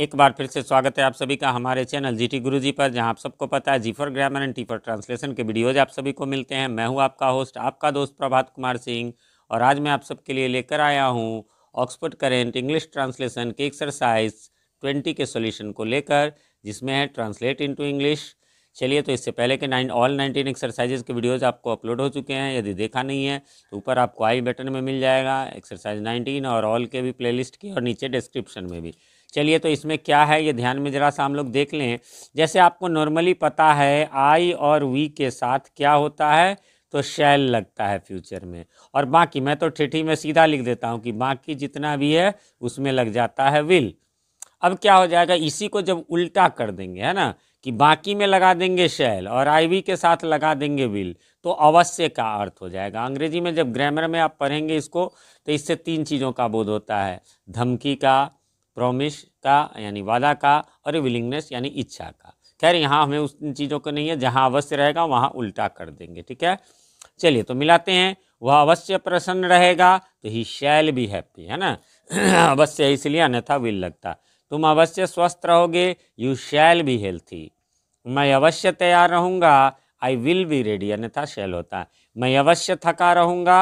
एक बार फिर से स्वागत है आप सभी का हमारे चैनल जी टी गुरु जी पर जहां आप सबको पता है G for grammar and T for translation के वीडियोज आप सभी को मिलते हैं मैं हूं आपका होस्ट आपका दोस्त प्रभात कुमार सिंह और आज मैं आप सबके लिए लेकर आया हूं ऑक्सफोर्ड करेंट इंग्लिश ट्रांसलेशन की एक्सरसाइज ट्वेंटी के सोल्यूशन को लेकर जिसमें है ट्रांसलेट इंटू इंग्लिश चलिए तो इससे पहले के नाइन ऑल नाइनटीन एक्सरसाइजेज के वीडियोज़ आपको अपलोड हो चुके हैं यदि देखा नहीं है तो ऊपर आपको आई बटन में मिल जाएगा एक्सरसाइज नाइनटीन और ऑल के भी प्लेलिस्ट की और नीचे डिस्क्रिप्शन में भी चलिए तो इसमें क्या है ये ध्यान में ज़रा सा हम लोग देख लें जैसे आपको नॉर्मली पता है आई और वी के साथ क्या होता है तो शैल लगता है फ्यूचर में और बाकी मैं तो ठेठी में सीधा लिख देता हूँ कि बाकी जितना भी है उसमें लग जाता है विल अब क्या हो जाएगा इसी को जब उल्टा कर देंगे है ना कि बाकी में लगा देंगे शैल और आईवी के साथ लगा देंगे विल तो अवश्य का अर्थ हो जाएगा अंग्रेजी में जब ग्रामर में आप पढ़ेंगे इसको तो इससे तीन चीज़ों का बोध होता है धमकी का प्रोमिस का यानी वादा का और विलिंगनेस यानी इच्छा का खैर यहाँ हमें उस चीज़ों को नहीं है जहाँ अवश्य रहेगा वहाँ उल्टा कर देंगे ठीक है चलिए तो मिलाते हैं वह अवश्य प्रसन्न रहेगा तो ही शैल भी हैप्पी है ना अवश्य इसलिए अन्यथा विल लगता तुम अवश्य स्वस्थ रहोगे यू शैल भी हेल्थी मैं अवश्य तैयार रहूँगा आई विल बी रेडी अन्यथा शेल होता है मैं अवश्य थका रहूँगा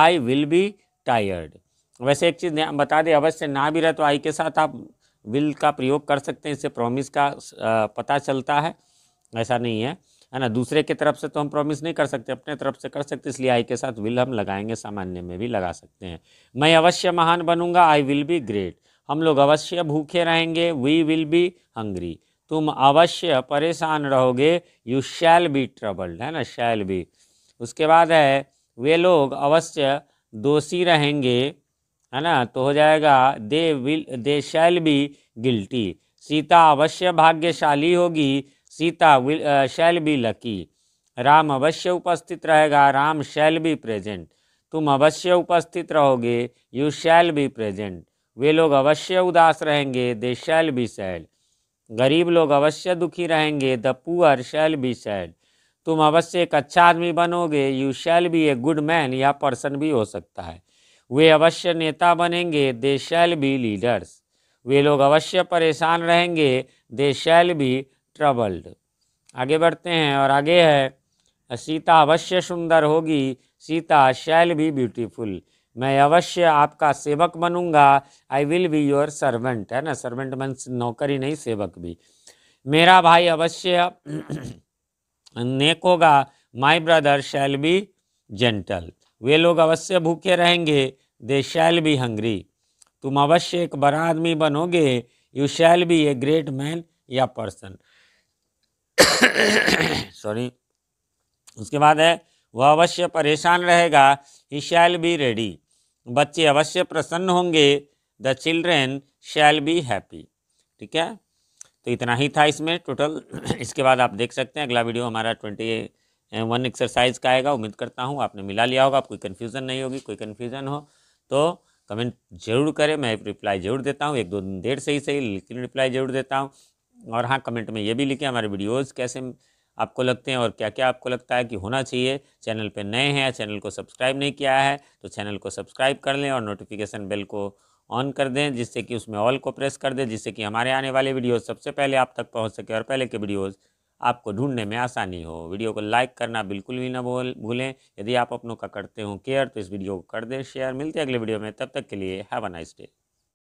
आई विल बी टायर्ड वैसे एक चीज़ बता दें अवश्य ना भी रहे तो आई के साथ आप विल का प्रयोग कर सकते हैं इससे प्रॉमिस का पता चलता है ऐसा नहीं है है ना दूसरे की तरफ से तो हम प्रॉमिस नहीं कर सकते अपने तरफ से कर सकते इसलिए आई के साथ विल हम लगाएंगे सामान्य में भी लगा सकते हैं मैं अवश्य महान बनूंगा आई विल बी ग्रेट हम लोग अवश्य भूखे रहेंगे वी विल बी हंग्री तुम अवश्य परेशान रहोगे यू शैल बी ट्रबल्ड है ना शैल बी उसके बाद है वे लोग अवश्य दोषी रहेंगे है ना तो हो जाएगा they will they shall be guilty Sita अवश्य भाग्यशाली होगी Sita will shall be lucky Ram अवश्य उपस्थित रहेगा राम शैल बी प्रेजेंट तुम अवश्य उपस्थित रहोगे यू शैल बी प्रेजेंट वे लोग अवश्य उदास रहेंगे दे शैल बी सैड गरीब लोग अवश्य दुखी रहेंगे the poor shall be sad तुम अवश्य एक अच्छा आदमी बनोगे you shall be a good man या पर्सन भी हो सकता है वे अवश्य नेता बनेंगे दे शैल बी लीडर्स वे लोग अवश्य परेशान रहेंगे दे शैल बी ट्रबल्ड आगे बढ़ते हैं और आगे है सीता अवश्य सुंदर होगी सीता शैल बी ब्यूटीफुल मैं अवश्य आपका सेवक बनूंगा I will be your servant है ना सर्वेंट मन नौकरी नहीं सेवक भी मेरा भाई अवश्य नेक होगा my brother shall be gentle वे लोग अवश्य भूखे रहेंगे दे शैल बी हंग्री तुम अवश्य एक बड़ा आदमी बनोगे you shall be a great man या पर्सन सॉरी उसके बाद है वह अवश्य परेशान रहेगा ही शैल बी रेडी बच्चे अवश्य प्रसन्न होंगे the children shall be happy ठीक है तो इतना ही था इसमें टोटल इसके बाद आप देख सकते हैं अगला वीडियो हमारा ट्वेंटी वन एक्सरसाइज का आएगा उम्मीद करता हूँ आपने मिला लिया होगा कोई कन्फ्यूज़न नहीं होगी कोई कन्फ्यूज़न हो तो कमेंट जरूर करें मैं रिप्लाई जरूर देता हूँ एक दो दिन देर से ही सही लेकिन रिप्लाई जरूर देता हूँ और हाँ कमेंट में ये भी लिखें हमारे वीडियोज़ कैसे आपको लगते हैं और क्या क्या आपको लगता है कि होना चाहिए चैनल पर नए हैं चैनल को सब्सक्राइब नहीं किया है तो चैनल को सब्सक्राइब कर लें और नोटिफिकेशन बेल को ऑन कर दें जिससे कि उसमें ऑल को प्रेस कर दें जिससे कि हमारे आने वाले वीडियोज सबसे पहले आप तक पहुँच सके और पहले के वीडियोज़ आपको ढूंढने में आसानी हो वीडियो को लाइक करना बिल्कुल भी ना भूल भूलें यदि आप अपनों का करते हो केयर तो इस वीडियो को कर दें शेयर मिलते हैं अगले वीडियो में तब तक के लिए हैव अ नाइस डे